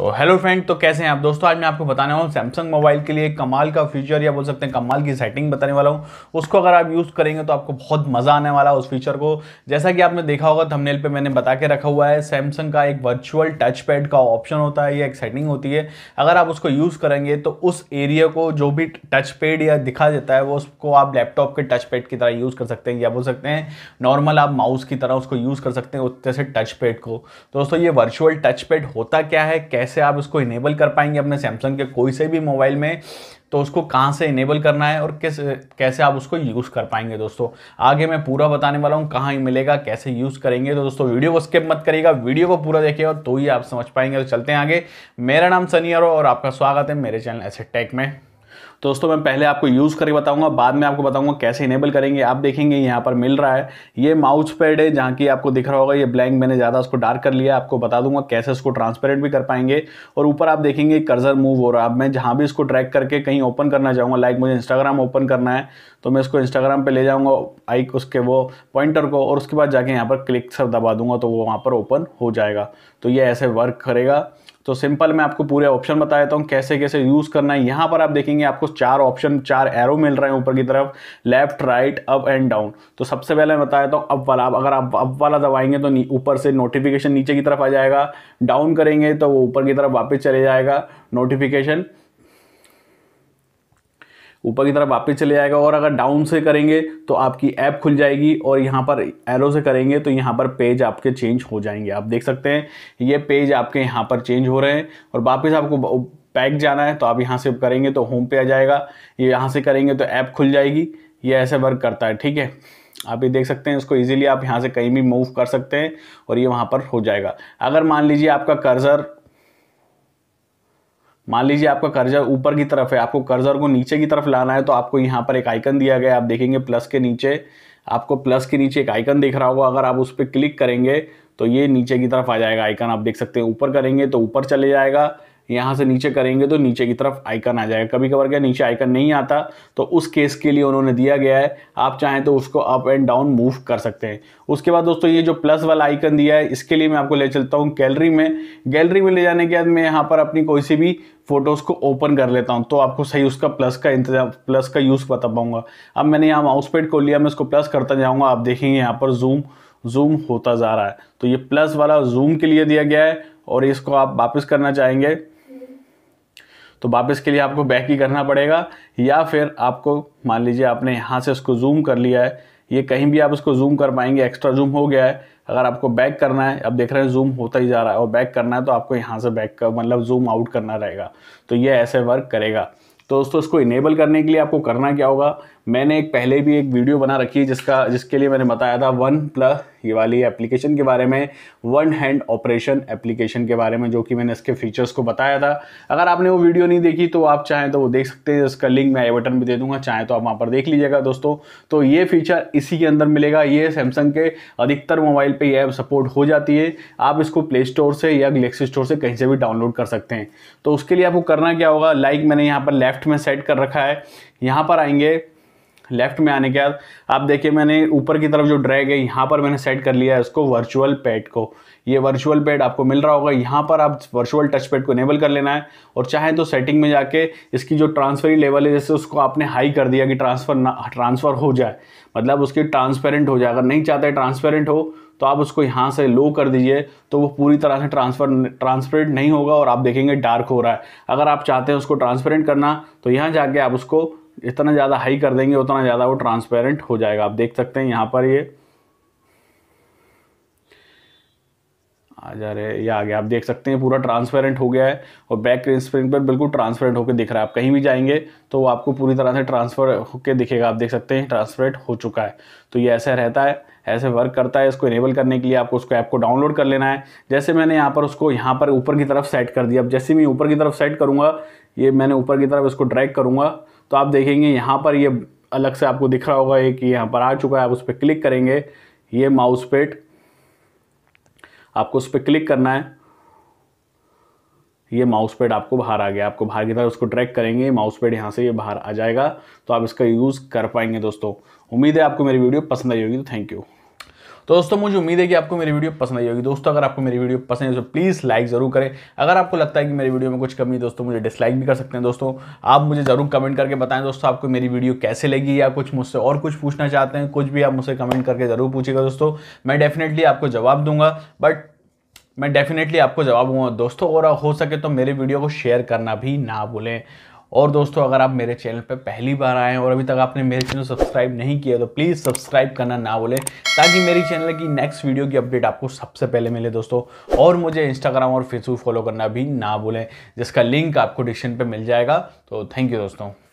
तो hello friend तो कैसे हैं आप दोस्तों आज मैं आपको बताने वाला हूँ सैमसंग मोबाइल के लिए कमाल का फीचर या बोल सकते हैं कमाल की सेटिंग बताने वाला हूँ उसको अगर आप यूज़ करेंगे तो आपको बहुत मज़ा आने वाला है उस फीचर को जैसा कि आपने देखा होगा थंबनेल पे मैंने बता के रखा हुआ है सैमसंग का एक वर्चुअल टच पैड का ऑप्शन होता है या एक सेटिंग होती है अगर आप उसको यूज़ करेंगे तो उस एरिया को जो भी टच पैड या दिखा देता है वो उसको आप लैपटॉप के टच पैड की तरह यूज़ कर सकते हैं या बोल सकते हैं नॉर्मल आप माउस की तरह उसको यूज़ कर सकते हैं उतने से टच पैड को दोस्तों ये वर्चुअल टच पैड होता क्या है कैसे कैसे आप उसको इनेबल कर पाएंगे अपने सैमसंग के कोई से भी मोबाइल में तो उसको कहाँ से इनेबल करना है और किस कैसे आप उसको यूज़ कर पाएंगे दोस्तों आगे मैं पूरा बताने वाला हूँ कहाँ मिलेगा कैसे यूज़ करेंगे तो दोस्तों वीडियो को स्किप मत करिएगा वीडियो को पूरा देखिएगा तो ही आप समझ पाएंगे तो चलते हैं आगे मेरा नाम सनी और आपका स्वागत है मेरे चैनल ऐसे टेक में तो दोस्तों मैं पहले आपको यूज़ करके बताऊंगा बाद में आपको बताऊंगा कैसे इनेबल करेंगे आप देखेंगे यहाँ पर मिल रहा है ये माउथ पैड है जहाँ की आपको दिख रहा होगा ये ब्लैंक मैंने ज़्यादा उसको डार्क कर लिया आपको बता दूंगा कैसे उसको ट्रांसपेरेंट भी कर पाएंगे और ऊपर आप देखेंगे कर्जर मूव हो रहा है अब मैं जहाँ भी इसको ट्रैक करके कहीं ओपन करना चाहूँगा लाइक मुझे इंस्टाग्राम ओपन करना है तो मैं इसको इंस्टाग्राम पर ले जाऊँगा आइक उसके वो पॉइंटर को और उसके बाद जाके यहाँ पर क्लिक सर दबा दूंगा तो वो वहाँ पर ओपन हो जाएगा तो ये ऐसे वर्क करेगा तो सिंपल मैं आपको पूरे ऑप्शन बता देता हूँ कैसे कैसे यूज़ करना है यहाँ पर आप देखेंगे आपको चार ऑप्शन चार एरो मिल रहे हैं ऊपर की तरफ left right up and down तो सबसे पहले मैं बता देता हूँ अप वाला अगर आप अप वाला दबाएंगे तो ऊपर से नोटिफिकेशन नीचे की तरफ आ जाएगा डाउन करेंगे तो वो ऊपर की तरफ वापस चले जाएगा नोटिफिकेशन ऊपर की तरफ वापस चले जाएगा और अगर डाउन से करेंगे तो आपकी ऐप खुल जाएगी और यहाँ पर एरो से करेंगे तो यहाँ पर पेज आपके चेंज हो जाएंगे आप देख सकते हैं ये पेज आपके यहाँ पर चेंज हो रहे हैं और वापस आपको बैक जाना है तो आप यहाँ से करेंगे तो होम पे आ जाएगा ये यहाँ से करेंगे तो ऐप खुल जाएगी ये ऐसे वर्क करता है ठीक है आप ये देख सकते हैं इसको इजीली आप यहाँ से कहीं भी मूव कर सकते हैं और ये वहाँ पर हो जाएगा अगर मान लीजिए आपका कर्जर मान लीजिए आपका कर्जर ऊपर की तरफ है आपको कर्जर को नीचे की तरफ लाना है तो आपको यहाँ पर एक आइकन दिया गया आप देखेंगे प्लस के नीचे आपको प्लस के नीचे एक आइकन दिख रहा होगा अगर आप उस पर क्लिक करेंगे तो ये नीचे की तरफ आ जाएगा आइकन आप देख सकते हैं ऊपर करेंगे तो ऊपर चले जाएगा यहाँ से नीचे करेंगे तो नीचे की तरफ आइकन आ जाएगा कभी कभार क्या नीचे आइकन नहीं आता तो उस केस के लिए उन्होंने दिया गया है आप चाहें तो उसको अप एंड डाउन मूव कर सकते हैं उसके बाद दोस्तों ये जो प्लस वाला आइकन दिया है इसके लिए मैं आपको ले चलता हूँ गैलरी में गैलरी में ले जाने के बाद मैं यहाँ पर अपनी कोई सी भी फोटोज़ को ओपन कर लेता हूँ तो आपको सही उसका प्लस का इंतजाम प्लस का यूज़ बता पाऊँगा अब मैंने यहाँ माउस को लिया मैं उसको प्लस करता जाऊँगा आप देखेंगे यहाँ पर जूम जूम होता जा रहा है तो ये प्लस वाला जूम के लिए दिया गया है और इसको आप वापस करना चाहेंगे तो वापस के लिए आपको बैक ही करना पड़ेगा या फिर आपको मान लीजिए आपने यहाँ से उसको जूम कर लिया है ये कहीं भी आप उसको जूम कर पाएंगे एक्स्ट्रा जूम हो गया है अगर आपको बैक करना है अब देख रहे हैं जूम होता ही जा रहा है और बैक करना है तो आपको यहाँ से बैक कर मतलब जूम आउट करना रहेगा तो ये ऐसे वर्क करेगा तो दोस्तों इसको इनेबल करने के लिए आपको करना क्या होगा मैंने एक पहले भी एक वीडियो बना रखी है जिसका जिसके लिए मैंने बताया था वन प्लस ये वाली एप्लीकेशन के बारे में वन हैंड ऑपरेशन एप्लीकेशन के बारे में जो कि मैंने इसके फीचर्स को बताया था अगर आपने वो वीडियो नहीं देखी तो आप चाहें तो वो देख सकते हैं इसका लिंक मैं आई बटन भी दे दूंगा चाहें तो आप वहाँ पर देख लीजिएगा दोस्तों तो ये फीचर इसी के अंदर मिलेगा ये सैमसंग के अधिकतर मोबाइल पर यह ऐप सपोर्ट हो जाती है आप इसको प्ले स्टोर से या गलेक्सी स्टोर से कहीं से भी डाउनलोड कर सकते हैं तो उसके लिए आपको करना क्या होगा लाइक मैंने यहाँ पर लेफ्ट में सेट कर रखा है यहाँ पर आएंगे लेफ्ट में आने के बाद आप देखिए मैंने ऊपर की तरफ जो ड्रैग है यहाँ पर मैंने सेट कर लिया है इसको वर्चुअल पैड को ये वर्चुअल पैड आपको मिल रहा होगा यहाँ पर आप वर्चुअल टच पैड को इनेबल कर लेना है और चाहे तो सेटिंग में जाके इसकी जो ट्रांसफरी लेवल है जैसे उसको आपने हाई कर दिया कि ट्रांसफ़र ना ट्रांसफ़र हो जाए मतलब उसकी ट्रांसपेरेंट हो जाए अगर नहीं चाहते ट्रांसपेरेंट हो तो आप उसको यहाँ से लो कर दीजिए तो वो पूरी तरह से ट्रांसफर ट्रांसपेरेंट नहीं होगा और आप देखेंगे डार्क हो रहा है अगर आप चाहते हैं उसको ट्रांसपेरेंट करना तो यहाँ जाके आप उसको जितना ज़्यादा हाई कर देंगे उतना ज़्यादा वो ट्रांसपेरेंट हो जाएगा आप देख सकते हैं यहाँ पर ये आ जा रहे ये आ गया आप देख सकते हैं पूरा ट्रांसपेरेंट हो गया है और बैक स्क्रीन पर बिल्कुल ट्रांसपेरेंट होकर दिख रहा है आप कहीं भी जाएंगे तो वो आपको पूरी तरह से ट्रांसफर होकर दिखेगा आप देख सकते हैं ट्रांसपेरेंट हो चुका है तो ये ऐसा रहता है ऐसे वर्क करता है इसको इनेबल करने के लिए आपको उसको ऐप को डाउनलोड कर लेना है जैसे मैंने यहाँ पर उसको यहाँ पर ऊपर की तरफ सेट कर दिया अब जैसे मैं ऊपर की तरफ सेट करूँगा ये मैंने ऊपर की तरफ इसको ड्रैग करूँगा तो आप देखेंगे यहाँ पर ये अलग से आपको दिख रहा होगा कि यहाँ पर आ चुका है आप उस पर क्लिक करेंगे ये माउस पेड आपको उस पर क्लिक करना है ये माउस पेड आपको बाहर आ गया आपको बाहर की तरह उसको ट्रैक करेंगे माउस पेड यहाँ से ये बाहर आ जाएगा तो आप इसका यूज़ कर पाएंगे दोस्तों उम्मीद है आपको मेरी वीडियो पसंद आई होगी तो थैंक यू तो दोस्तों मुझे उम्मीद है कि आपको मेरी वीडियो पसंद आई होगी दोस्तों अगर आपको मेरी वीडियो पसंद है तो प्लीज़ लाइक ज़रूर करें अगर आपको लगता है कि मेरी वीडियो में कुछ कमी है दोस्तों मुझे डिसलाइक भी कर सकते हैं दोस्तों आप मुझे ज़रूर कमेंट करके बताएं दोस्तों आपको मेरी वीडियो कैसे लगी या कुछ मुझसे और कुछ पूछना चाहते हैं कुछ भी आप मुझसे कमेंट करके ज़रूर पूछेगा दोस्तों मैं डेफिनेटली आपको जवाब दूंगा बट मैं डेफिनेटली आपको जवाब दूंगा दोस्तों और हो सके तो मेरे वीडियो को शेयर करना भी ना भूलें और दोस्तों अगर आप मेरे चैनल पर पहली बार आए हैं और अभी तक आपने मेरे चैनल सब्सक्राइब नहीं किया तो प्लीज़ सब्सक्राइब करना ना भूलें ताकि मेरी चैनल की नेक्स्ट वीडियो की अपडेट आपको सबसे पहले मिले दोस्तों और मुझे इंस्टाग्राम और फेसबुक फॉलो करना भी ना भूलें जिसका लिंक आपको डिस्क्रिप्शन पर मिल जाएगा तो थैंक यू दोस्तों